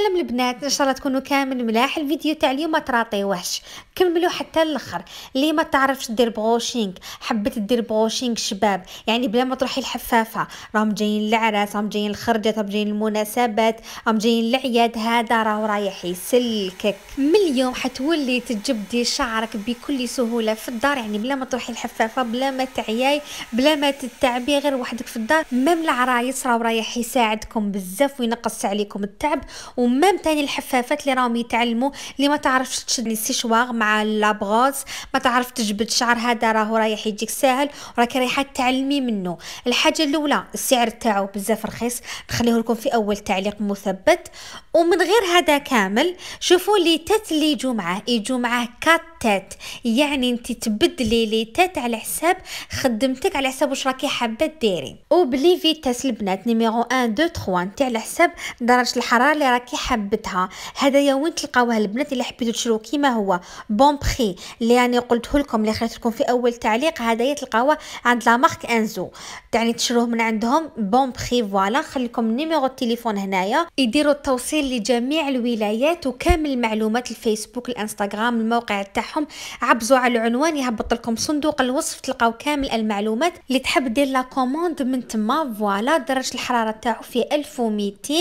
سلام البنات ان شاء الله تكونوا كامل ملاح الفيديو تاع اليوم ما تراطيوهش كملوا حتى الاخر اللي ما تعرفش دير بغوشينغ حبيت دير بغوشينغ شباب يعني بلا ما تروحي الحفافه راهم جايين العراس راهم جايين الخرجات راهم جايين المناسبات راهم جايين العياد هذا راه رايح يسلكك من اليوم حتولي تجبدي شعرك بكل سهوله في الدار يعني بلا ما تروحي الحفافه بلا ما تعياي بلا ما تتعبي غير وحدك في الدار مام العرايس راهو رايح يساعدكم بزاف وينقص عليكم التعب و ومام تاني الحفافات اللي راهم يتعلموا اللي ما تعرفش تشد السيشواغ مع لابغوز ما تعرف تجبد شعر هذا راهو رايح يجيك ساهل وراك رايحه تعلمي منه الحاجه الاولى السعر تاعو بزاف رخيص نخليه لكم في اول تعليق مثبت ومن غير هذا كامل شوفوا لي تات اللي يجوا معاه يجوا معاه كات تات يعني انت تبدلي لي تات على حساب خدمتك على حساب واش راكي حابه ديري وبلي فيتاس البنات نيميرو 1 2 3 نتاع على حساب درجه الحراره اللي راكي اللي حبتها هدايا وين تلقاوه البنات اللي حبيتو تشرو كيما هو بون بري اللي يعني قلته لكم اللي خليت لكم في اول تعليق هدايا تلقاوه عند لا مارك انزو يعني تشروه من عندهم بون بري فوالا خليكم نيميرو التليفون هنايا يديروا التوصيل لجميع الولايات وكامل المعلومات الفيسبوك الانستغرام الموقع تاعهم عبزوا على العنوان يهبط لكم صندوق الوصف تلقاو كامل المعلومات اللي تحب دير لا كوموند من تما فوالا درجه الحراره تاعو في 1200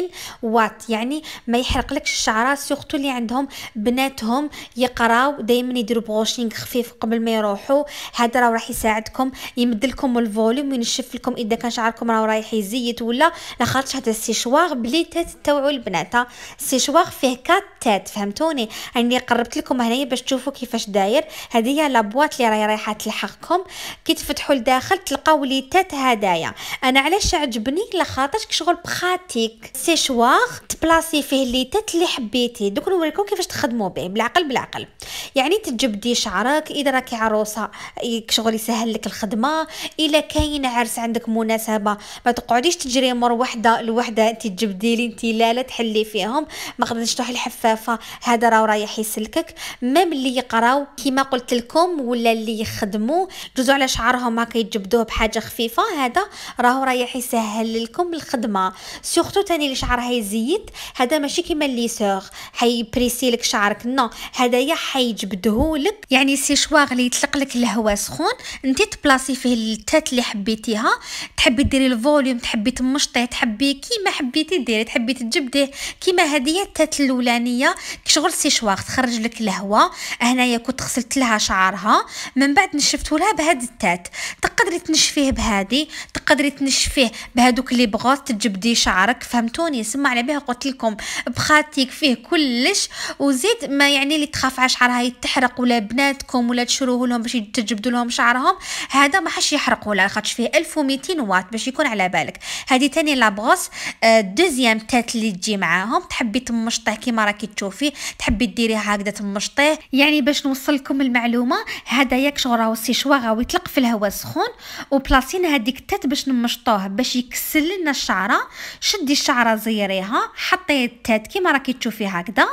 واط يعني ما يحرقلكش الشعره سورتو اللي عندهم بناتهم يقراو دائما يديروا بروشينغ خفيف قبل ما يروحوا هذا راه راح يساعدكم يمد لكم الفوليوم وينشف لكم اذا كان شعركم راه رايح يزيت ولا لا خاطرش هذا السيشوار بلي تات البنات السيشوار فيه كات تات فهمتوني يعني قربت لكم هنايا باش تشوفوا كيفاش داير هذه هي لابواط اللي راهي رايحه تلحقكم كي تفتحوا لداخل تلقاو لي تات هدايا انا علاش عجبني لا خاطرش شغل بخاتيك سيشوار تبلاصي فيه فيه تات اللي حبيتي دوك نوريكم كيفاش تخدموا به بالعقل بالعقل يعني تجبدي شعرك اذا راكي عروسه شغل يسهل لك الخدمه الا كاين عرس عندك مناسبه ما تقعديش تجري مر وحده لوحده انت تجبدي لي انت لاله تحلي فيهم ما قدرتش تروحي الحفافه هذا راه رايح يسلكك مام اللي يقراو كيما قلت لكم ولا اللي يخدموا جوزوا على شعرهم هكا يجبدوه بحاجه خفيفه هذا راهو رايح يسهل لكم الخدمه سورتو تاني اللي شعرها يزيد هذا هذا ماشي كيما لي سوغ حيبريسي لك شعرك نو هذايا حيجبدهولك يعني سي شواغ اللي يطلق لك الهواء سخون انت تبلاسي فيه التات اللي حبيتيها تحبي ديري الفوليوم تحبي تمشطيه تحبي كيما حبيتي ديري تحبي تجبديه كيما هذه التات الاولانيه شغل سي شواغ تخرج لك الهواء هنايا كنت غسلت لها شعرها من بعد نشفته لها بهاد التات تقدري تنشفيه بهادي تقدري تنشفيه بهادوك لي بغوت تجبدي شعرك فهمتوني سمع على بها قلت لكم بخاتيك فيه كلش وزيد ما يعني اللي تخاف على شعرها يتحرق ولا بناتكم ولا تشروه لهم باش تجبدوا لهم شعرهم هذا ما حش يحرق ولا خاطرش فيه 1200 واط باش يكون على بالك هذه تاني لابغوس آه، دوزيام تات اللي تجي معاهم تحبي تمشطيه كيما راكي تشوفي تحبي ديريه هكذا تمشطيه يعني باش نوصلكم المعلومه هذا ياك شغل راهو السيشوا راهو يطلق في الهواء سخون وبلاصين هذيك التات باش نمشطوه باش يكسل لنا الشعره شدي الشعره زيريها حطي العتاد كما راكي تشوفي هكذا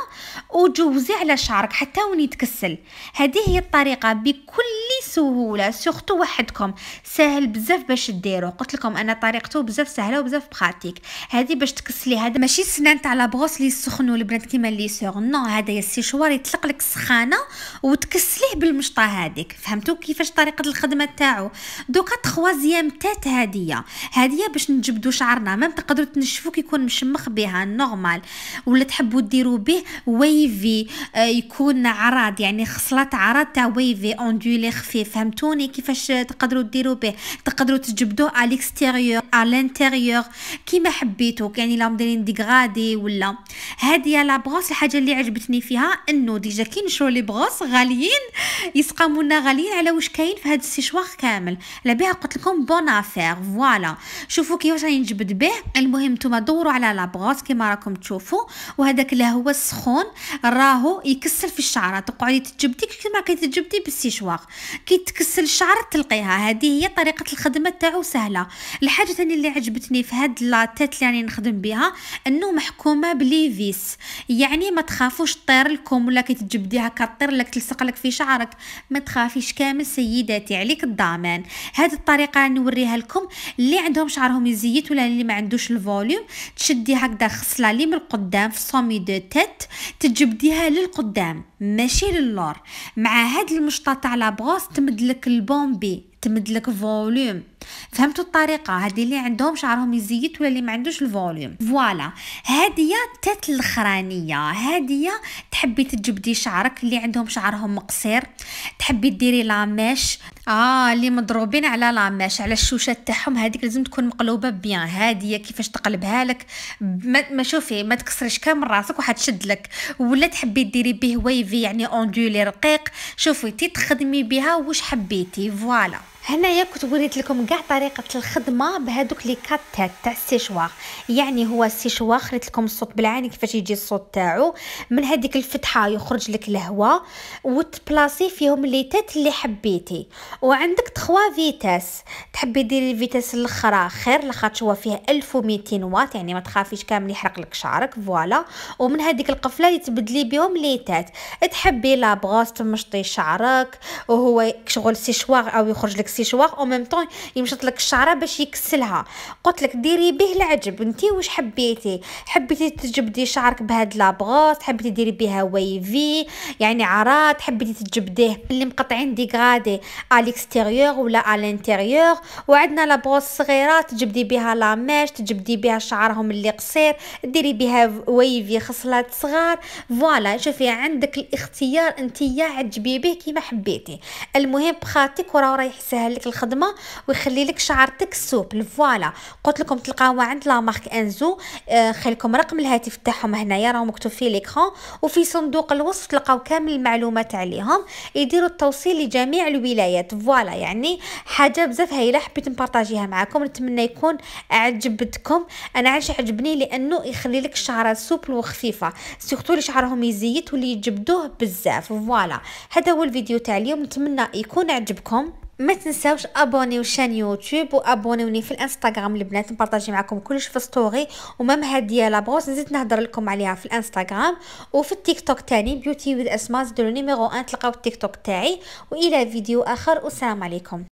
وجوزي على شعرك حتى وين يتكسل هذه هي الطريقه بكل سهوله سورتو وحدكم ساهل بزاف باش ديرو قلت لكم انا طريقته بزاف سهله وبزاف براتيك هذه باش تكسلي هذا ماشي سنان تاع لابغوس لي سخنوا البنات كيما لي سيغ نو هذا يا السيشوار يطلق لك سخانه وتكسليه بالمشطه هذيك فهمتوا كيفاش طريقه الخدمه تاعو دوكا تخوازيام تات هاديه هاديه باش نجبدو شعرنا ما تقدروا تنشفوا كيكون مشمخ بها نورمال ولا تحبوا ديروا به ويفي آه، يكون عرض يعني خصلات عرض تاع ويفي اوندولي خفيف فهمتوني كيفاش تقدروا ديروا به تقدروا تجبدوه على الاكستيريور على الانتيريور كيما حبيتو يعني لو مديرين ديغرادي ولا هذه لا بغوص الحاجه اللي عجبتني فيها انه ديجا كي نشرو لي بغوص غاليين يسقامونا غاليين على واش كاين في هذا السيشوار كامل على بها قلت لكم بون افير فوالا شوفوا كيفاش راني نجبد به المهم نتوما دوروا على لا كيما راكم تشوفوا كتشوفوا وهذاك اللي هو السخون راهو يكسل في الشعره تقعدي تجبدي كما كتجبدي بالسيشواغ كي تكسل الشعر تلقيها هذه هي طريقه الخدمه تاعو سهله الحاجه الثانيه اللي عجبتني في هاد لاتات اللي يعني نخدم بها انه محكومه بليفيس يعني ما تخافوش طير لكم ولا كي تجبدي هكا طير لك تلصق لك في شعرك ما تخافيش كامل سيداتي عليك الضمان هذه الطريقه نوريها لكم اللي عندهم شعرهم يزيت ولا اللي ما عندوش الفوليوم تشدي هكذا خصله لي من للقدام في سومي دو تيت تجبديها للقدام ماشي للور مع هاد المشطه تاع لابغوس تمدلك البومبي تمدلك فوليوم فهمتوا الطريقه هذه اللي عندهم شعرهم يزيت ولا اللي ما عندوش الفوليوم فوالا هذه تات الخرانيه هذه تحبي تجبدي شعرك اللي عندهم شعرهم قصير تحبي ديري لاميش اه اللي مضروبين على لاماش على الشوشه تاعهم هذيك لازم تكون مقلوبه بيان هاديه كيفاش تقلبها لك ما, ما شوفي ما تكسرش كامل راسك وحتشد لك ولا تحبي ديري به ويفي يعني اوندولي رقيق شوفي تي تخدمي بها واش حبيتي فوالا هنايا كنت وريت لكم كاع طريقه الخدمه بهذوك لي كات تاع السيشوار يعني هو السيشوار خليت لكم الصوت بالعاني كيفاش يجي الصوت تاعو من هذيك الفتحه يخرج لك الهواء وتبلاصي فيهم لي تات اللي حبيتي وعندك تخوا فيتاس تحبي ديري الفيتاس الاخرى خير لخاطش هو فيه 1200 واط يعني ما تخافيش كامل يحرق لك شعرك فوالا ومن هذيك القفله اللي تبدلي بهم ليتات تحبي لابغوس تمشطي شعرك وهو شغل سيشواغ او يخرج لك سيشواغ او ميم طون يمشط لك الشعره باش يكسلها قلت لك ديري به العجب انت واش حبيتي حبيتي تجبدي شعرك بهاد لابغوس حبيتي ديري بها ويفي يعني عراض حبيتي تجبديه اللي مقطعين ديغرادي ليكستيريور ولا على الانتيريور وعندنا لا بروس صغيره تجبدي بها لا تجبدي بها شعرهم اللي قصير ديري بها ويفي خصلات صغار فوالا شوفي عندك الاختيار انتيا عجبي به كيما حبيتي المهم بخاتك وراه راه يسهل لك الخدمه ويخلي لك شعرتك سوبل فوالا قلت لكم تلقاوها عند لا مارك انزو آه، خليكم رقم الهاتف تاعهم هنايا راه مكتوب في ليكرون وفي صندوق الوصف تلقاو كامل المعلومات عليهم يديروا التوصيل لجميع الولايات فوالا يعني حاجه بزاف هايله حبيت نبارطاجيها معكم نتمنى يكون عجبتكم انا علاش عجبني لانه يخلي لك الشعر سوبل وخفيفه سورتو اللي شعرهم يزيت واللي يجبدوه بزاف فوالا هذا هو الفيديو تاع اليوم نتمنى يكون عجبكم ما تنساوش ابوني وشان يوتيوب وابونيوني في الانستغرام البنات نبارطاجي معكم كلش في ستوري ومام هادية لابوس نزيد نهضر لكم عليها في الانستغرام وفي التيك توك تاني بيوتي ويد اسماء زدوا نيميرو 1 تلقاو التيك توك تاعي والى فيديو اخر والسلام عليكم